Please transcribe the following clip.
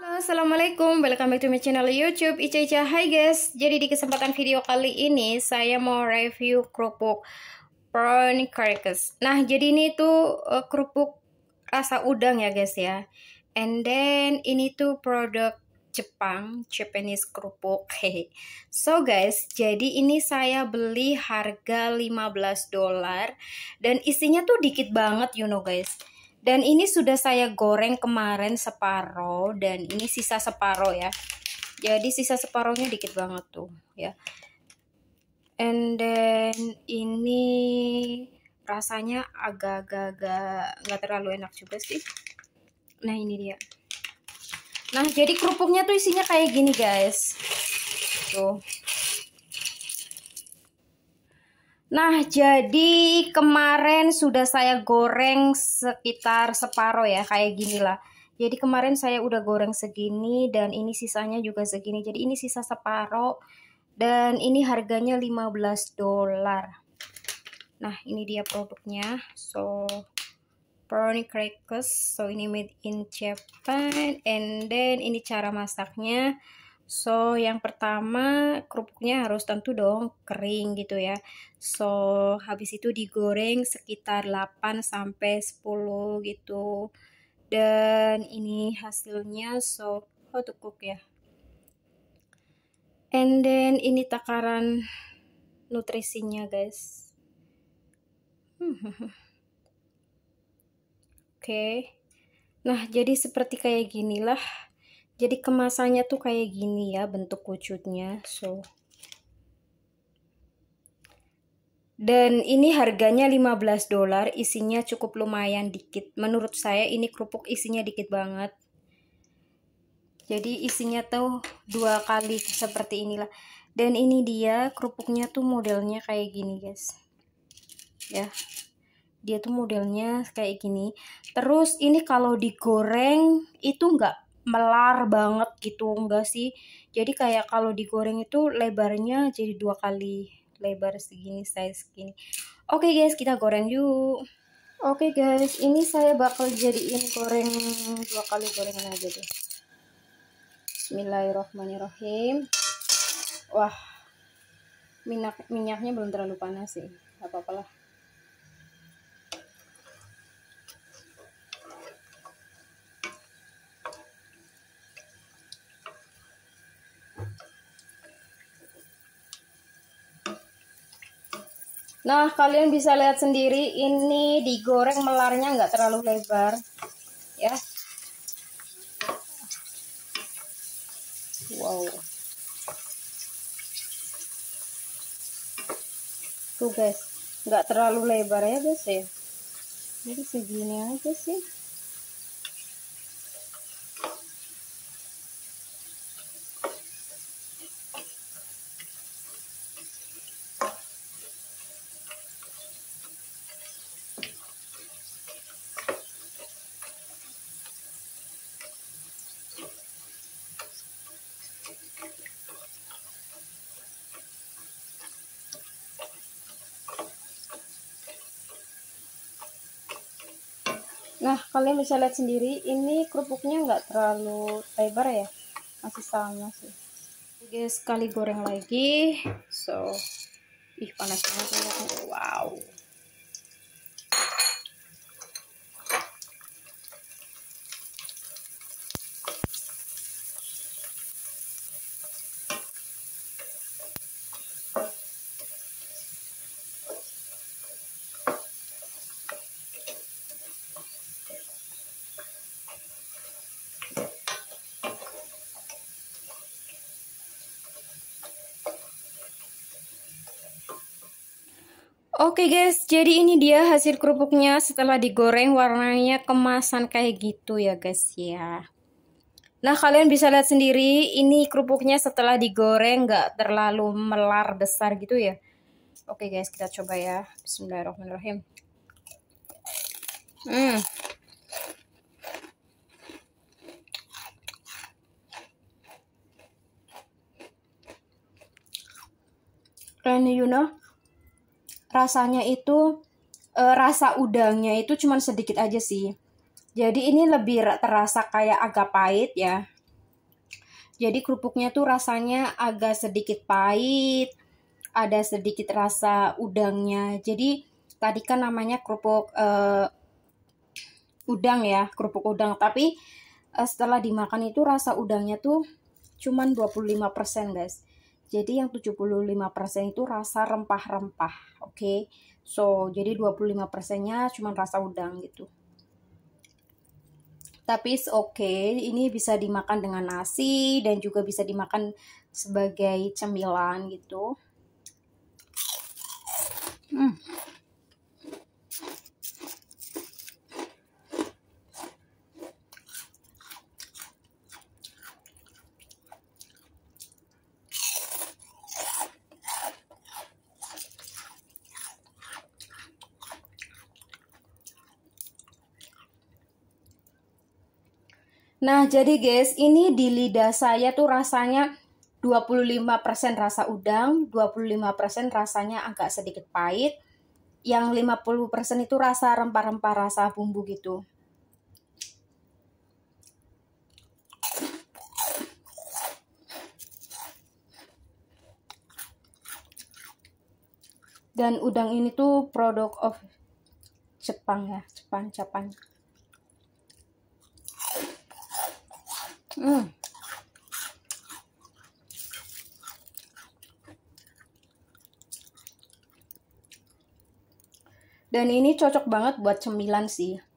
Halo assalamualaikum welcome back to my channel youtube Ica Ica Hai guys jadi di kesempatan video kali ini saya mau review kerupuk prawn crackers. nah jadi ini tuh uh, kerupuk rasa udang ya guys ya and then ini tuh produk Jepang Japanese kerupuk so guys jadi ini saya beli harga 15 dolar dan isinya tuh dikit banget you know guys dan ini sudah saya goreng kemarin separoh dan ini sisa separoh ya. Jadi sisa separohnya dikit banget tuh ya. And then ini rasanya agak-agak nggak terlalu enak juga sih. Nah ini dia. Nah jadi kerupuknya tuh isinya kayak gini guys. Tuh. Nah, jadi kemarin sudah saya goreng sekitar separuh ya, kayak gini lah. Jadi kemarin saya udah goreng segini dan ini sisanya juga segini. Jadi ini sisa separuh dan ini harganya 15 dolar. Nah, ini dia produknya. So, Prony crackers. So, ini made in Japan and then ini cara masaknya. So, yang pertama kerupuknya harus tentu dong kering gitu ya. So, habis itu digoreng sekitar 8 sampai 10 gitu. Dan ini hasilnya so how oh, to ya. And then ini takaran nutrisinya, guys. Oke. Okay. Nah, jadi seperti kayak ginilah jadi kemasannya tuh kayak gini ya bentuk wujudnya so dan ini harganya 15 dolar isinya cukup lumayan dikit menurut saya ini kerupuk isinya dikit banget jadi isinya tuh dua kali seperti inilah dan ini dia kerupuknya tuh modelnya kayak gini guys ya dia tuh modelnya kayak gini terus ini kalau digoreng itu enggak? melar banget gitu enggak sih jadi kayak kalau digoreng itu lebarnya jadi dua kali lebar segini size segini oke okay guys kita goreng yuk oke okay guys ini saya bakal jadiin goreng dua kali gorengan aja deh Bismillahirrahmanirrahim wah minyak minyaknya belum terlalu panas sih apa apalah Nah, kalian bisa lihat sendiri ini digoreng melarnya nggak terlalu lebar. Ya. Wow. Tuh guys, nggak terlalu lebar ya guys ya. Jadi segini aja sih. Nah, kalian bisa lihat sendiri, ini kerupuknya nggak terlalu lebar ya. Masih sama sih. Oke, sekali goreng lagi. So, ih panas banget. Wow. Oke guys, jadi ini dia hasil kerupuknya setelah digoreng warnanya kemasan kayak gitu ya guys ya. Nah kalian bisa lihat sendiri ini kerupuknya setelah digoreng nggak terlalu melar besar gitu ya. Oke guys kita coba ya. Bismillahirrahmanirrahim. Hmm. And you know, rasanya itu e, rasa udangnya itu cuma sedikit aja sih. Jadi ini lebih terasa kayak agak pahit ya. Jadi kerupuknya tuh rasanya agak sedikit pahit, ada sedikit rasa udangnya. Jadi tadi kan namanya kerupuk e, udang ya, kerupuk udang. Tapi e, setelah dimakan itu rasa udangnya tuh cuman 25% guys jadi yang 75% itu rasa rempah-rempah, oke. Okay? So, jadi 25%-nya cuma rasa udang gitu. Tapi oke, okay. ini bisa dimakan dengan nasi dan juga bisa dimakan sebagai cemilan gitu. Hmm. Nah, jadi guys, ini di lidah saya tuh rasanya 25% rasa udang, 25% rasanya agak sedikit pahit, yang 50% itu rasa rempah-rempah, rasa bumbu gitu. Dan udang ini tuh produk of Jepang ya, Jepang, Jepang. Hmm. Dan ini cocok banget buat cemilan sih.